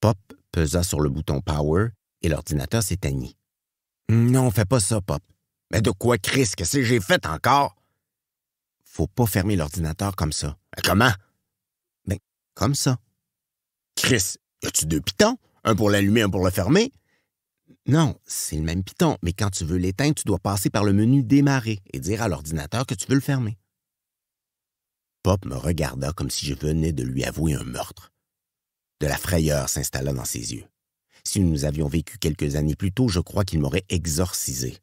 Pop pesa sur le bouton Power et l'ordinateur s'éteignit. Non, fais pas ça, Pop. Mais de quoi, Chris, qu'est-ce que j'ai fait encore? Faut pas fermer l'ordinateur comme ça. comment? Ben, comme ça. Chris, as-tu deux pitons? Un pour l'allumer, un pour le fermer? Non, c'est le même piton, mais quand tu veux l'éteindre, tu dois passer par le menu Démarrer et dire à l'ordinateur que tu veux le fermer. Pop me regarda comme si je venais de lui avouer un meurtre. De la frayeur s'installa dans ses yeux. Si nous avions vécu quelques années plus tôt, je crois qu'il m'aurait exorcisé.